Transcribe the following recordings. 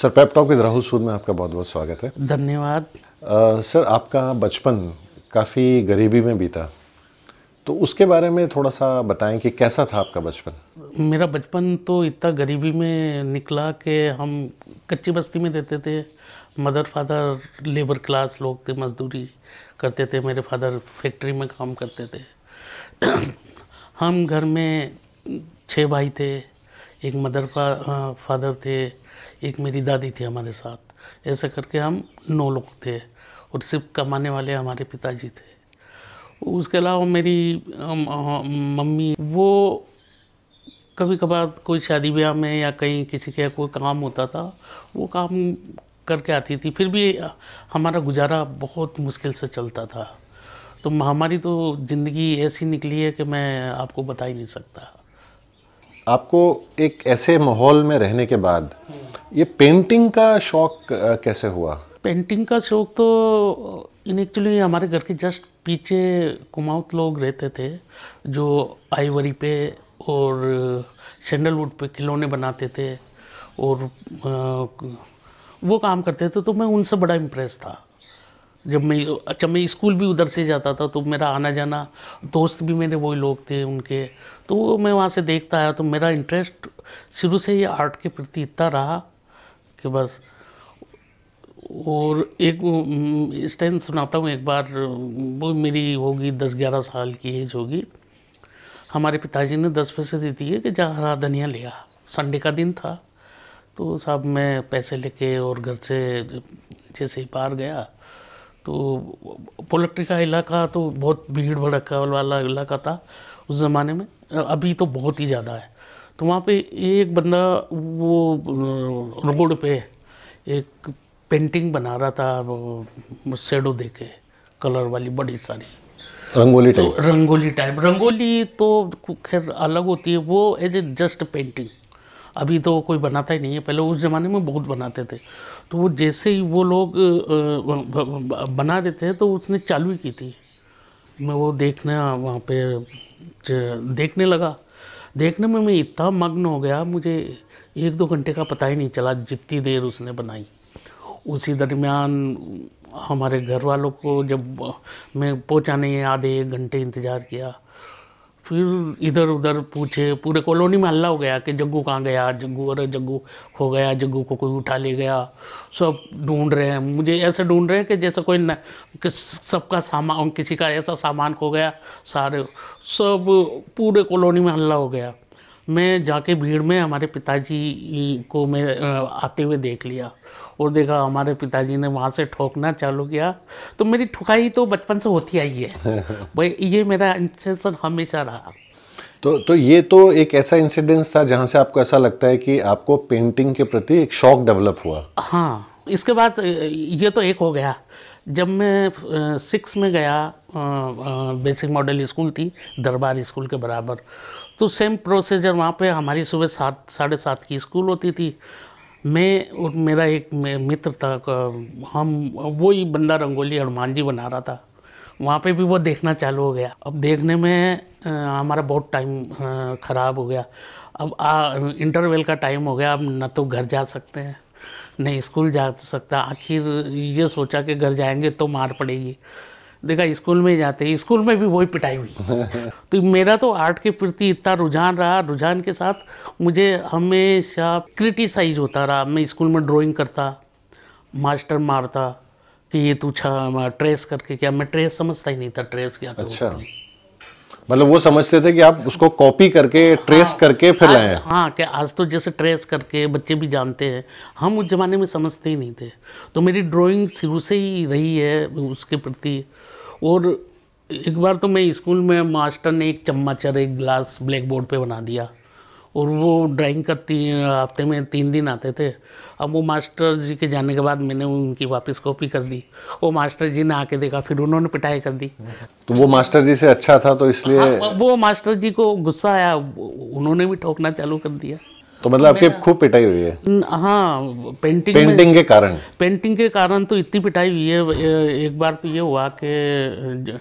Sir पैपटॉप के राहुल सूद में आपका बहुत बहुत स्वागत है धन्यवाद सर आपका बचपन काफ़ी गरीबी में बीता तो उसके बारे में थोड़ा सा बताएं कि कैसा था आपका बचपन मेरा बचपन तो इतना गरीबी में निकला कि हम कच्ची बस्ती में रहते थे मदर फादर लेबर क्लास लोग थे मजदूरी करते थे मेरे फादर फैक्ट्री में काम करते थे हम घर में छः भाई थे एक मदर फा, फादर थे एक मेरी दादी थी हमारे साथ ऐसे करके हम नौ लोग थे और सिर्फ कमाने वाले हमारे पिताजी थे उसके अलावा मेरी मम्मी वो कभी कभार कोई शादी ब्याह में या कहीं किसी के कोई काम होता था वो काम करके आती थी फिर भी हमारा गुजारा बहुत मुश्किल से चलता था तो हमारी तो ज़िंदगी ऐसी निकली है कि मैं आपको बता ही नहीं सकता आपको एक ऐसे माहौल में रहने के बाद ये पेंटिंग का शौक कैसे हुआ पेंटिंग का शौक तो इन एक्चुअली हमारे घर के जस्ट पीछे कुमाऊत लोग रहते थे जो आइवरी पे और सैंडलवुड पे खिलौने बनाते थे और वो काम करते थे तो मैं उनसे बड़ा इम्प्रेस था जब मैं अच्छा मैं स्कूल भी उधर से जाता था तो मेरा आना जाना दोस्त भी मेरे वही लोग थे उनके तो मैं वहाँ से देखता आया तो मेरा इंटरेस्ट शुरू से ही आर्ट के प्रति इतना रहा कि बस और एक हम्म, स्टैंड सुनाता हूँ एक बार वो मेरी होगी दस ग्यारह साल की एज होगी हमारे पिताजी ने दस पैसे दे दिए कि जा हरा धनिया लिया संडे का दिन था तो साहब मैं पैसे लेके और घर से जैसे ही पार गया तो पोलट्री का इलाका तो बहुत भीड़ भड़का वाला इलाका था उस ज़माने में अभी तो बहुत ही ज़्यादा है तो वहाँ पे एक बंदा वो रोड पे एक पेंटिंग बना रहा था शेडो दे के कलर वाली बड़ी सारी रंगोली टाइप तो रंगोली टाइप रंगोली तो खैर अलग होती है वो एज ए जस्ट पेंटिंग अभी तो कोई बनाता ही नहीं है पहले उस ज़माने में बहुत बनाते थे तो वो जैसे ही वो लोग बना रहे थे तो उसने चालू ही की थी मैं वो देखना वहाँ पे देखने लगा देखने में मैं इतना मग्न हो गया मुझे एक दो घंटे का पता ही नहीं चला जितनी देर उसने बनाई उसी दरमियान हमारे घर वालों को जब मैं पहुँचाने आधे एक घंटे इंतज़ार किया फिर इधर उधर पूछे पूरे कॉलोनी में हल्ला हो गया कि जग्गू कहाँ गया जग्गू अरे जग्गू खो गया जग्गू को कोई उठा ले गया सब ढूंढ रहे हैं मुझे ऐसे ढूंढ रहे हैं कि जैसे कोई न कि सबका सामान किसी का ऐसा सामान खो गया सारे सब पूरे कॉलोनी में हल्ला हो गया मैं जाके भीड़ में हमारे पिताजी को मैं आते हुए देख लिया और देखा हमारे पिताजी ने वहाँ से ठोकना चालू किया तो मेरी ठुकाई तो बचपन से होती आई है भाई ये मेरा इंटेंशन हमेशा रहा तो तो ये तो एक ऐसा इंसिडेंस था जहाँ से आपको ऐसा लगता है कि आपको पेंटिंग के प्रति एक शौक डेवलप हुआ हाँ इसके बाद ये तो एक हो गया जब मैं सिक्स में गया बेसिक मॉडल स्कूल थी दरबार स्कूल के बराबर तो सेम प्रोसीजर वहाँ पे हमारी सुबह सात साढ़े सात की स्कूल होती थी मैं और मेरा एक मित्र था हम वो ही बंदा रंगोली हनुमान जी बना रहा था वहाँ पे भी वो देखना चालू हो गया अब देखने में आ, हमारा बहुत टाइम ख़राब हो गया अब आ, इंटरवेल का टाइम हो गया अब न तो घर जा सकते हैं नहीं स्कूल जा सकता आखिर ये सोचा कि घर जाएंगे तो मार पड़ेगी देखा स्कूल में जाते हैं स्कूल में भी वही पिटाई हुई तो मेरा तो आर्ट के प्रति इतना रुझान रहा रुझान के साथ मुझे हमेशा क्रिटिसाइज होता रहा मैं स्कूल में ड्राइंग करता मास्टर मारता कि ये तू ट्रेस करके क्या मैं ट्रेस समझता ही नहीं था ट्रेस क्या अच्छा मतलब वो समझते थे कि आप उसको कॉपी करके ट्रेस हाँ, करके फिर लाए हाँ क्या आज तो जैसे ट्रेस करके बच्चे भी जानते हैं हम उस ज़माने में समझते ही नहीं थे तो मेरी ड्राइंग शुरू से ही रही है उसके प्रति और एक बार तो मैं स्कूल में मास्टर ने एक चम्मच और एक गिलास ब्लैक बोर्ड पर बना दिया और वो ड्राइंग का तीन हफ्ते में तीन दिन आते थे अब वो मास्टर जी के जाने के बाद मैंने उनकी वापस कॉपी कर दी वो मास्टर जी ने आके देखा फिर उन्होंने पिटाई कर दी तो वो मास्टर जी से अच्छा था तो इसलिए हाँ, वो मास्टर जी को गुस्सा आया उन्होंने भी ठोकना चालू कर दिया तो मतलब आपके तो खूब पिटाई हुई है हाँ पेंटिंग पेंटिंग के कारण पेंटिंग के कारण तो इतनी पिटाई हुई है एक बार तो ये हुआ कि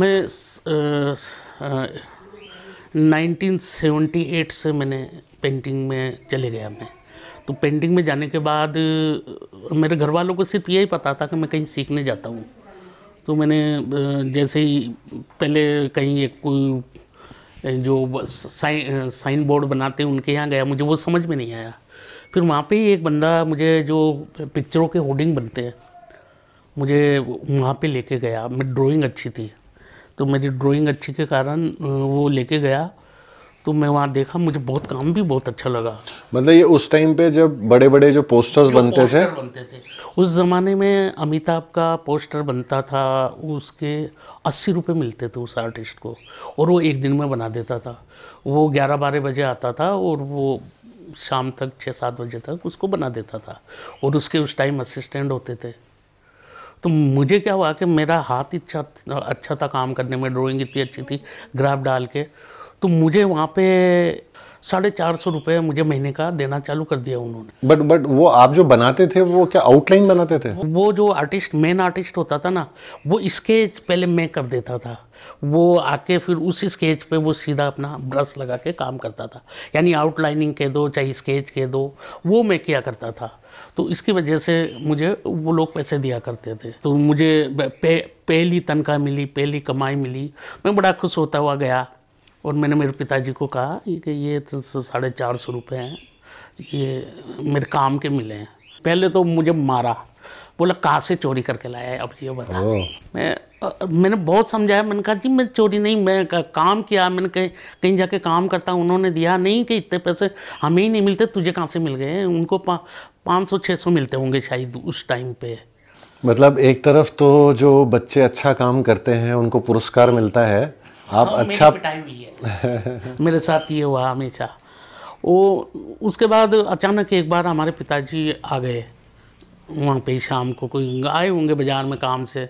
मैं नाइनटीन सेवेंटी एट से मैंने पेंटिंग में चले गया मैं तो पेंटिंग में जाने के बाद मेरे घर वालों को सिर्फ यही पता था कि मैं कहीं सीखने जाता हूँ तो मैंने जैसे ही पहले कहीं एक कोई जो साइन साइन बोर्ड बनाते हैं उनके यहाँ गया मुझे वो समझ में नहीं आया फिर वहाँ पे ही एक बंदा मुझे जो पिक्चरों के होर्डिंग बनते हैं मुझे वहाँ पे लेके गया मेरी ड्राइंग अच्छी थी तो मेरी ड्राइंग अच्छी के कारण वो लेके गया तो मैं वहाँ देखा मुझे बहुत काम भी बहुत अच्छा लगा मतलब ये उस टाइम पे जब बड़े बड़े जो पोस्टर्स जो बनते पोस्टर थे बनते थे उस ज़माने में अमिताभ का पोस्टर बनता था उसके अस्सी रुपये मिलते थे उस आर्टिस्ट को और वो एक दिन में बना देता था वो ग्यारह बारह बजे आता था और वो शाम तक छः सात बजे तक उसको बना देता था और उसके उस टाइम असिस्टेंट होते थे तो मुझे क्या हुआ कि मेरा हाथ इच्छा अच्छा था काम करने में ड्राइंग इतनी अच्छी थी ग्राफ डाल के तो मुझे वहाँ पे साढ़े चार सौ रुपये मुझे महीने का देना चालू कर दिया उन्होंने बट बट वो आप जो बनाते थे वो क्या आउटलाइन बनाते थे वो जो आर्टिस्ट मेन आर्टिस्ट होता था ना वो स्केच पहले मैं कर देता था वो आके फिर उस स्केच पे वो सीधा अपना ब्रश लगा के काम करता था यानी आउटलाइनिंग के दो चाहे स्केच के दो वो मैं किया करता था तो इसकी वजह से मुझे वो लोग पैसे दिया करते थे तो मुझे पहली पे, तनख्वाह मिली पहली कमाई मिली मैं बड़ा खुश होता हुआ गया और मैंने मेरे पिताजी को कहा कि ये तो साढ़े चार सौ रुपये हैं ये मेरे काम के मिले हैं पहले तो मुझे मारा बोला कहाँ से चोरी करके लाया है अब ये बता मैं मैंने बहुत समझाया मैंने कहा जी मैं चोरी नहीं मैं काम किया मैंने कहीं कहीं जाके काम करता उन्होंने दिया नहीं कि इतने पैसे हमें ही नहीं मिलते तुझे कहाँ से मिल गए उनको पा, पाँच सौ छः सौ मिलते होंगे शायद उस टाइम पे मतलब एक तरफ तो जो बच्चे अच्छा काम करते हैं उनको पुरस्कार मिलता है आप हाँ, अच्छा पिटाई हुई है मेरे साथ ये हुआ हमेशा वो उसके बाद अचानक एक बार हमारे पिताजी आ गए वहाँ पे शाम को कोई आए होंगे बाज़ार में काम से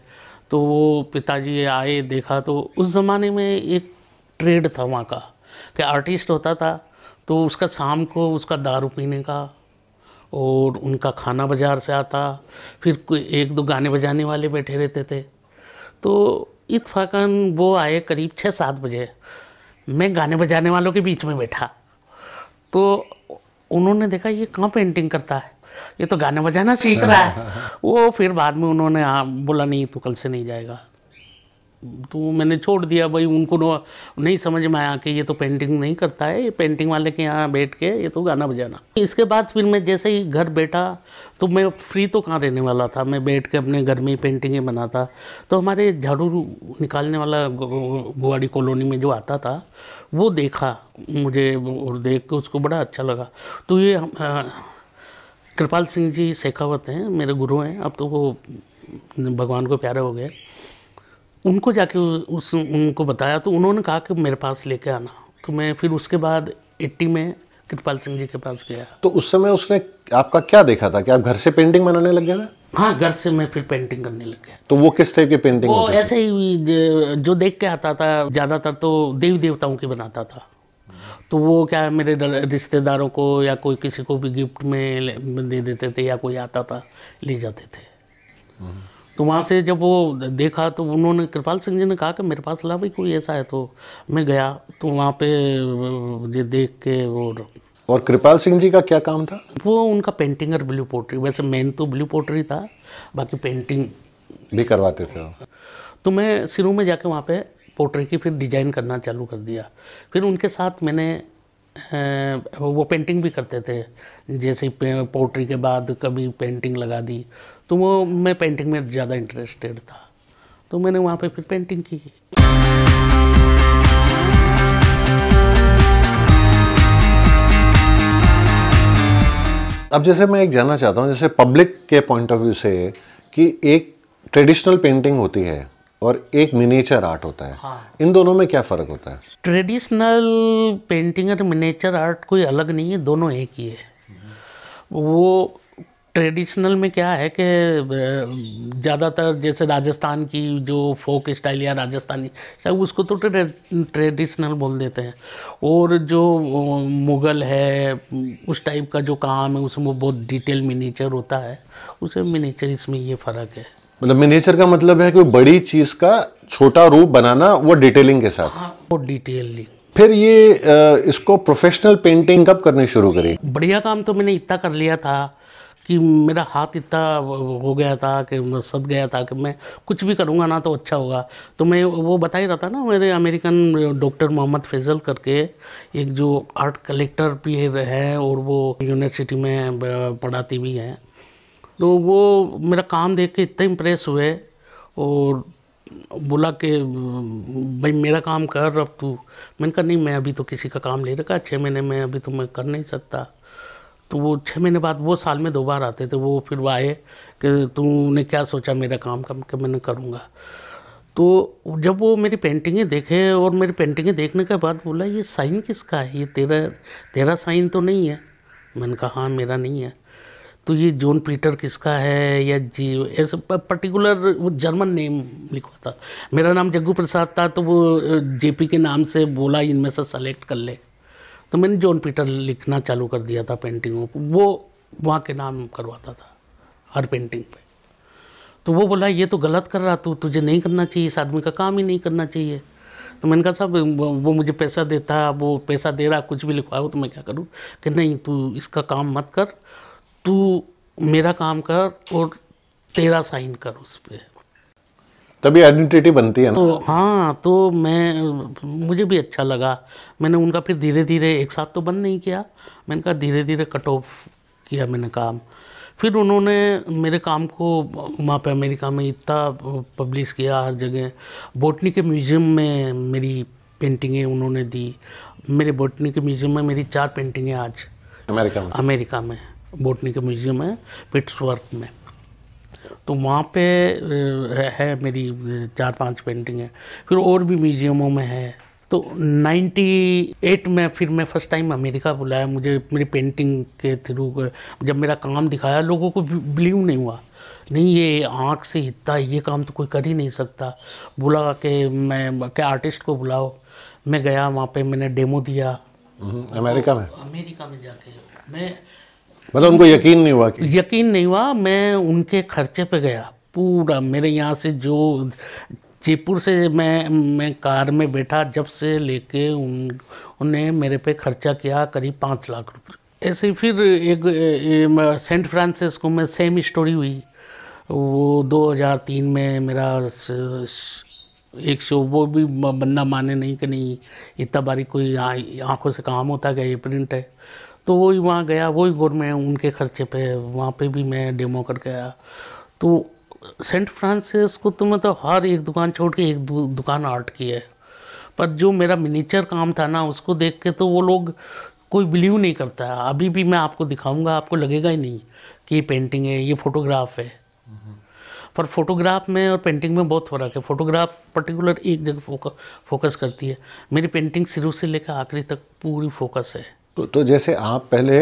तो वो पिताजी आए देखा तो उस ज़माने में एक ट्रेड था वहाँ का कि आर्टिस्ट होता था तो उसका शाम को उसका दारू पीने का और उनका खाना बाज़ार से आता फिर कोई एक दो गाने बजाने वाले बैठे रहते थे तो इतफाकन वो आए करीब छः सात बजे मैं गाने बजाने वालों के बीच में बैठा तो उन्होंने देखा ये कहाँ पेंटिंग करता है ये तो गाने बजाना सीख रहा है वो फिर बाद में उन्होंने हाँ, बोला नहीं तू कल से नहीं जाएगा तो मैंने छोड़ दिया भाई उनको नहीं समझ में आया कि ये तो पेंटिंग नहीं करता है ये पेंटिंग वाले के यहाँ बैठ के ये तो गाना बजाना इसके बाद फिर मैं जैसे ही घर बैठा तो मैं फ्री तो कहाँ रहने वाला था मैं बैठ के अपने घर में ही पेंटिंग बनाता तो हमारे झाड़ू निकालने वाला गुआड़ी कॉलोनी में जो आता था वो देखा मुझे और देख के उसको बड़ा अच्छा लगा तो ये कृपाल सिंह जी शेखावत हैं मेरे गुरु हैं अब तो वो भगवान को प्यारे हो गए उनको जाके उस उनको बताया तो उन्होंने कहा कि मेरे पास लेके आना तो मैं फिर उसके बाद एट्टी में कृपाल सिंह जी के पास गया तो उस समय उसने आपका क्या देखा था कि आप घर से पेंटिंग बनाने लग गया ना हाँ घर से मैं फिर पेंटिंग करने लग गया तो वो किस टाइप की पेंटिंग वो ऐसे ही जो देख के आता था ज़्यादातर तो देवी देवताओं की बनाता था तो वो क्या है मेरे रिश्तेदारों को या कोई किसी को भी गिफ्ट में दे देते थे या कोई आता था ले जाते थे हम्म। तो वहाँ से जब वो देखा तो उन्होंने कृपाल सिंह जी ने कहा कि मेरे पास ला भाई कोई ऐसा है तो मैं गया तो वहाँ पे ये देख के वो और कृपाल सिंह जी का क्या काम था वो उनका पेंटिंग और ब्लू पोट्री वैसे मेन तो ब्लू पोट्री था बाकी पेंटिंग भी करवाते थे तो मैं शुरू में जाके वहाँ पे पोट्री की फिर डिजाइन करना चालू कर दिया फिर उनके साथ मैंने वो पेंटिंग भी करते थे जैसे पोट्री के बाद कभी पेंटिंग लगा दी तो वो मैं पेंटिंग में ज़्यादा इंटरेस्टेड था तो मैंने वहाँ पे फिर पेंटिंग की अब जैसे मैं एक जानना चाहता हूँ जैसे पब्लिक के पॉइंट ऑफ व्यू से कि एक ट्रेडिशनल पेंटिंग होती है और एक मिनेचर आर्ट होता है हाँ। इन दोनों में क्या फ़र्क होता है ट्रेडिशनल पेंटिंग और मिनेचर आर्ट कोई अलग नहीं है दोनों एक ही है वो ट्रेडिशनल में क्या है कि ज़्यादातर जैसे राजस्थान की जो फोक स्टाइल या राजस्थानी सब उसको तो ट्रेडिशनल बोल देते हैं और जो मुग़ल है उस टाइप का जो काम है उसमें बहुत डिटेल मिनीचर होता है उसे मिनीचर इसमें ये फ़र्क है मतलब मिनीचर का मतलब है कि बड़ी चीज़ का छोटा रूप बनाना वो डिटेलिंग के साथ हाँ वो डिटेलिंग फिर ये इसको प्रोफेशनल पेंटिंग कब करनी शुरू करी बढ़िया काम तो मैंने इतना कर लिया था कि मेरा हाथ इतना हो गया था कि सद गया था कि मैं कुछ भी करूँगा ना तो अच्छा होगा तो मैं वो बता ही रहा था ना मेरे अमेरिकन डॉक्टर मोहम्मद फैजल करके एक जो आर्ट कलेक्टर भी है और वो यूनिवर्सिटी में पढ़ाती भी हैं तो वो मेरा काम देख के इतना इम्प्रेस हुए और बोला कि भाई मेरा काम कर अब तू मैंने कहा नहीं मैं अभी तो किसी का काम ले रखा छः महीने में अभी तो मैं कर नहीं सकता तो वो छः महीने बाद वो साल में दो बार आते थे वो फिर वो आए कि तूने क्या सोचा मेरा काम कम कि मैंने करूँगा तो जब वो मेरी पेंटिंगें देखे और मेरी पेंटिंगें देखने के बाद बोला ये साइन किसका है ये तेरा तेरा साइन तो नहीं है मैंने कहा हाँ मेरा नहीं है तो ये जॉन पीटर किसका है या जी ऐसे पर्टिकुलर वो जर्मन नेम लिखा था मेरा नाम जग्गू प्रसाद था तो वो जेपी के नाम से बोला इनमें से सेलेक्ट कर ले तो मैंने जॉन पीटर लिखना चालू कर दिया था पेंटिंगों को वो वहाँ के नाम करवाता था हर पेंटिंग पे तो वो बोला ये तो गलत कर रहा तू तुझे नहीं करना चाहिए इस आदमी का काम ही नहीं करना चाहिए तो मैंने कहा साहब वो मुझे पैसा देता है वो पैसा दे रहा कुछ भी लिखवाओ तो मैं क्या करूँ कि नहीं तू इसका काम मत कर तू मेरा काम कर और तेरा साइन कर उस पर तभी आइडेंटिटी बनती है ना तो, हाँ तो मैं मुझे भी अच्छा लगा मैंने उनका फिर धीरे धीरे एक साथ तो बंद नहीं किया मैंने कहा धीरे धीरे कट ऑफ किया मैंने काम फिर उन्होंने मेरे काम को वहाँ पे अमेरिका में इतना पब्लिश किया हर जगह बोटनी के म्यूज़ियम में मेरी पेंटिंगें उन्होंने दी मेरे बोटनी के म्यूज़ियम में मेरी चार पेंटिंगें आज अमेरिका में अमेरिका में बोटनी के म्यूज़ियम है पिट्सवर्क में तो वहाँ पे है मेरी चार पांच पेंटिंग है फिर और भी म्यूजियमों में है तो 98 में फिर मैं फर्स्ट टाइम अमेरिका बुलाया मुझे मेरी पेंटिंग के थ्रू जब मेरा काम दिखाया लोगों को बिलीव नहीं हुआ नहीं ये आँख से इतना ये काम तो कोई कर ही नहीं सकता बुला के मैं क्या आर्टिस्ट को बुलाओ मैं गया वहाँ पे मैंने डेमो दिया हम्म, अमेरिका में अमेरिका में जाके मैं मतलब उनको यकीन नहीं हुआ कि यकीन नहीं हुआ मैं उनके खर्चे पे गया पूरा मेरे यहाँ से जो जयपुर से मैं मैं कार में बैठा जब से लेके उन उन्हें मेरे पे खर्चा किया करीब पाँच लाख रुपये ऐसे फिर एक, सेंट फ्रांसिस्को में सेम स्टोरी हुई वो 2003 में मेरा एक शो वो भी बंदा माने नहीं कि नहीं इतना बारी कोई आंखों से काम होता क्या ये प्रिंट है तो वो ही वहाँ गया वो ही गोर में उनके खर्चे पे वहाँ पे भी मैं डेमो कर गया तो सेंट फ्रांसिस को तो मतलब हर एक दुकान छोड़ के एक दु, दुकान आर्ट की है पर जो मेरा मिनीचर काम था ना उसको देख के तो वो लोग कोई बिलीव नहीं करता है अभी भी मैं आपको दिखाऊंगा आपको लगेगा ही नहीं कि ये पेंटिंग है ये फोटोग्राफ है पर फोटोग्राफ में और पेंटिंग में बहुत फ़र्क है फोटोग्राफ पर्टिकुलर एक जगह फोकस करती है मेरी पेंटिंग शुरू से लेकर आखिरी तक पूरी फोकस है तो, तो जैसे आप पहले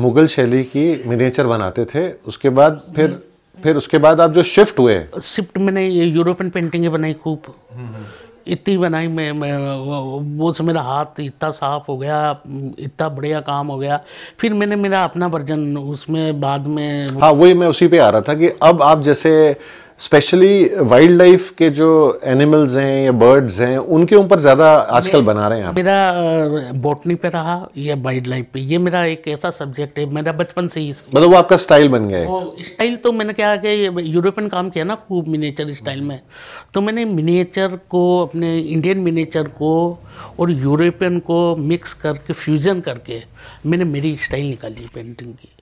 मुगल शैली की मिनिएचर बनाते थे उसके बाद फिर फिर उसके बाद आप जो शिफ्ट हुए शिफ्ट मैंने ये यूरोपियन पेंटिंग बनाई खूब इतनी बनाई मैं, मैं वो से मेरा हाथ इतना साफ हो गया इतना बढ़िया काम हो गया फिर मैंने मेरा अपना वर्जन उसमें बाद में हाँ वही मैं उसी पे आ रहा था कि अब आप जैसे स्पेशली वाइल्ड लाइफ के जो एनिमल्स हैं या बर्ड्स हैं उनके ऊपर ज़्यादा आजकल बना रहे हैं आप मेरा बॉटनी पे रहा या वाइल्ड लाइफ पे ये मेरा एक ऐसा सब्जेक्ट है मेरा बचपन से ही मतलब वो आपका स्टाइल बन गया है स्टाइल तो मैंने क्या कि यूरोपियन काम किया ना खूब मिनीचर स्टाइल में तो मैंने मिनीचर को अपने इंडियन मिनीचर को और यूरोपियन को मिक्स करके फ्यूजन करके मैंने मेरी स्टाइल निकाली पेंटिंग की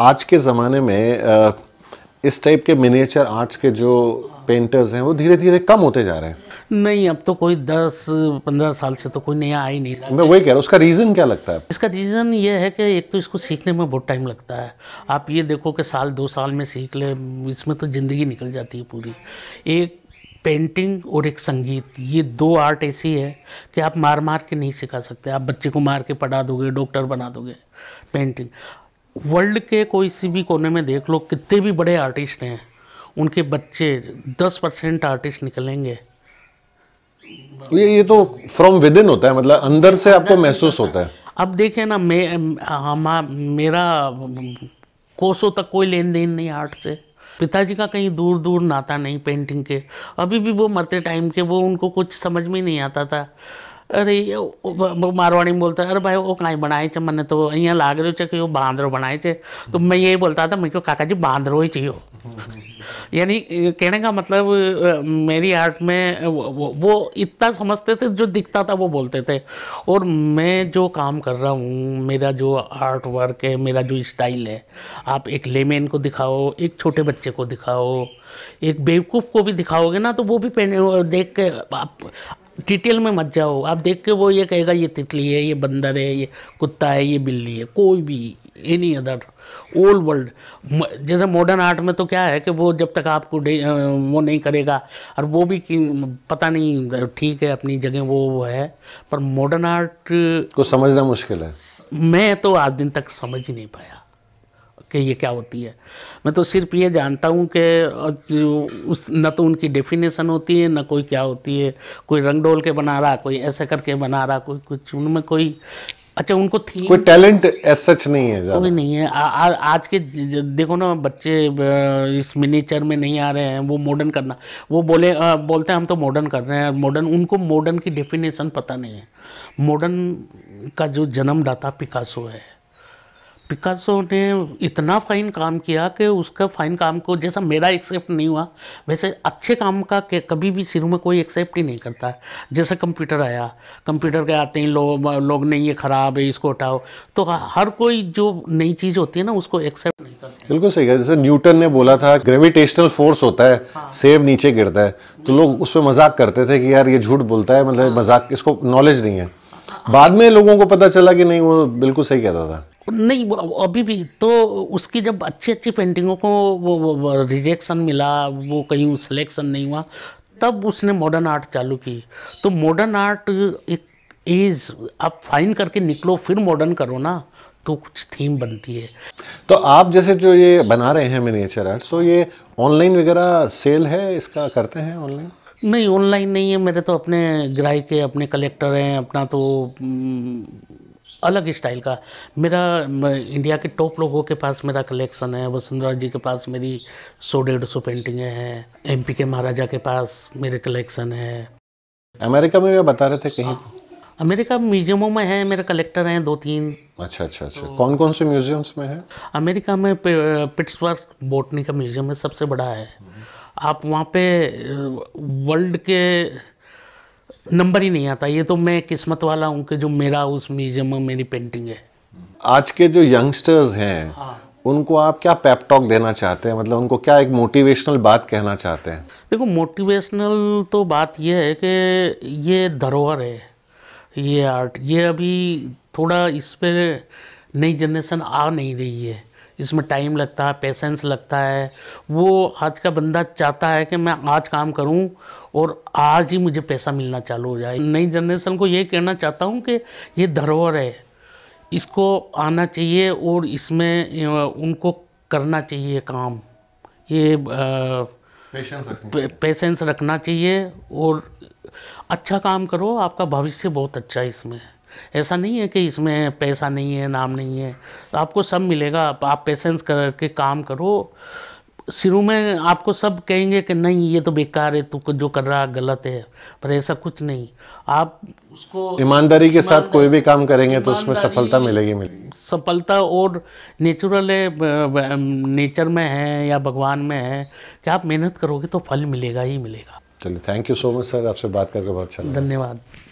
आज के ज़माने में इस टाइप के मिनिएचर आर्ट्स के जो पेंटर्स हैं वो धीरे धीरे कम होते जा रहे हैं नहीं अब तो कोई दस पंद्रह साल से तो कोई नया आ ही नहीं रहा मैं वही कह रहा हूँ उसका रीज़न क्या लगता है इसका रीज़न ये है कि एक तो इसको सीखने में बहुत टाइम लगता है आप ये देखो कि साल दो साल में सीख ले इसमें तो ज़िंदगी निकल जाती है पूरी एक पेंटिंग और एक संगीत ये दो आर्ट ऐसी है कि आप मार मार के नहीं सिखा सकते आप बच्चे को मार के पढ़ा दोगे डॉक्टर बना दोगे पेंटिंग वर्ल्ड के कोई सी भी कोने में देख लो कितने भी बड़े आर्टिस्ट हैं उनके बच्चे दस परसेंट आर्टिस्ट निकलेंगे ये ये तो फ्रॉम विद इन होता है मतलब अंदर से आपको महसूस होता है अब देखे ना मे हम मेरा कोसों तक कोई लेन देन नहीं आर्ट से पिताजी का कहीं दूर दूर नाता नहीं पेंटिंग के अभी भी वो मरते टाइम के वो उनको कुछ समझ में नहीं आता था अरे मारवाड़ी બોલતા અરે ભાઈ ઓ કાંઈ બનાવે છે મને તો અહીંયા લાગ રહ્યું कि वो એવો બાંદરો बनाए थे तो मैं यही बोलता था मैं क्यों काका जी बांदरो ही चाहिए यानी कहने का मतलब मेरी आर्ट में वो, वो इतना समझते थे जो दिखता था वो बोलते थे और मैं जो काम कर रहा हूँ मेरा जो आर्ट वर्क है मेरा जो स्टाइल है आप एक लेमेन को दिखाओ एक छोटे बच्चे को दिखाओ एक बेवकूफ़ को भी दिखाओगे ना तो वो भी पहने देख के आप डिटेल में मत जाओ आप देख के वो ये कहेगा ये तितली है ये बंदर है ये कुत्ता है ये बिल्ली है कोई भी एनी अदर ओल्ड वर्ल्ड जैसे मॉडर्न आर्ट में तो क्या है कि वो जब तक आपको वो नहीं करेगा और वो भी पता नहीं ठीक है अपनी जगह वो वो है पर मॉडर्न आर्ट को समझना मुश्किल है मैं तो आज दिन तक समझ ही नहीं पाया कि ये क्या होती है मैं तो सिर्फ ये जानता हूँ कि उस न तो उनकी डेफिनेशन होती है न कोई क्या होती है कोई रंग डोल के बना रहा कोई ऐसे करके बना रहा कोई कुछ उनमें कोई अच्छा उनको थी कोई टैलेंट सच नहीं है कोई नहीं है आ, आ, आज के देखो ना बच्चे इस मिनीचर में नहीं आ रहे हैं वो मॉडर्न करना वो बोले आ, बोलते हैं हम तो मॉडर्न कर रहे हैं मॉडर्न उनको मॉडर्न की डेफिनेशन पता नहीं है मॉडर्न का जो जन्मदाता पिकासो है पिकासो ने इतना फाइन काम किया कि उसका फाइन काम को जैसा मेरा एक्सेप्ट नहीं हुआ वैसे अच्छे काम का कभी भी शुरू में कोई एक्सेप्ट ही नहीं करता है जैसे कंप्यूटर आया कंप्यूटर के आते हैं लोग लोग नहीं ये ख़राब है इसको उठाओ तो हर कोई जो नई चीज़ होती है ना उसको एक्सेप्ट नहीं करता बिल्कुल सही है जैसे न्यूटन ने बोला था ग्रेविटेशनल फोर्स होता है हाँ। सेब नीचे गिरता है तो लोग उस पर मजाक करते थे कि यार ये झूठ बोलता है मतलब हाँ। मजाक इसको नॉलेज नहीं है बाद में लोगों को पता चला कि नहीं वो बिल्कुल सही कहता था नहीं अभी भी तो उसकी जब अच्छी अच्छी पेंटिंगों को वो, वो, वो रिजेक्शन मिला वो कहीं सिलेक्शन नहीं हुआ तब उसने मॉडर्न आर्ट चालू की तो मॉडर्न आर्ट एक एज आप फाइन करके निकलो फिर मॉडर्न करो ना तो कुछ थीम बनती है तो आप जैसे जो ये बना रहे हैं मिनिएचर आर्ट तो ये ऑनलाइन वगैरह सेल है इसका करते हैं ऑनलाइन नहीं ऑनलाइन नहीं है मेरे तो अपने ग्राहक के अपने कलेक्टर हैं अपना तो हम्म, अलग स्टाइल का मेरा इंडिया के टॉप लोगों के पास मेरा कलेक्शन है वसुंधरा जी के पास मेरी सौ डेढ़ सौ पेंटिंगें हैं एमपी के महाराजा के पास मेरे कलेक्शन है अमेरिका में भी बता रहे थे कहीं हाँ। अमेरिका म्यूजियमों में है मेरे कलेक्टर हैं दो तीन अच्छा अच्छा अच्छा तो, कौन कौन से म्यूजियम्स में है अमेरिका में पिट्सबर्ग बोटनी का म्यूजियम है सबसे बड़ा है आप वहाँ पे वर्ल्ड के नंबर ही नहीं आता ये तो मैं किस्मत वाला हूँ कि जो मेरा उस म्यूजियम में मेरी पेंटिंग है आज के जो यंगस्टर्स हैं हाँ। उनको आप क्या पैपटॉक देना चाहते हैं मतलब उनको क्या एक मोटिवेशनल बात कहना चाहते हैं देखो मोटिवेशनल तो बात यह है कि ये धरोहर है ये आर्ट ये अभी थोड़ा इस पर नई जनरेशन आ नहीं रही है इसमें टाइम लगता है पेशेंस लगता है वो आज का बंदा चाहता है कि मैं आज काम करूं और आज ही मुझे पैसा मिलना चालू हो जाए नई जनरेशन को ये कहना चाहता हूं कि ये धरोहर है इसको आना चाहिए और इसमें उनको करना चाहिए काम ये पेशेंस रखना चाहिए और अच्छा काम करो आपका भविष्य बहुत अच्छा है इसमें ऐसा नहीं है कि इसमें पैसा नहीं है नाम नहीं है आपको सब मिलेगा आप पेशेंस करके काम करो शुरू में आपको सब कहेंगे कि नहीं ये तो बेकार है तू जो कर रहा गलत है पर ऐसा कुछ नहीं आप उसको ईमानदारी के साथ कोई भी काम करेंगे तो उसमें सफलता मिलेगी मिलेगी सफलता और नेचुरल है नेचर में है या भगवान में है कि आप मेहनत करोगे तो फल मिलेगा ही मिलेगा चलिए thank you so much sir आपसे बात करके बहुत अच्छा धन्यवाद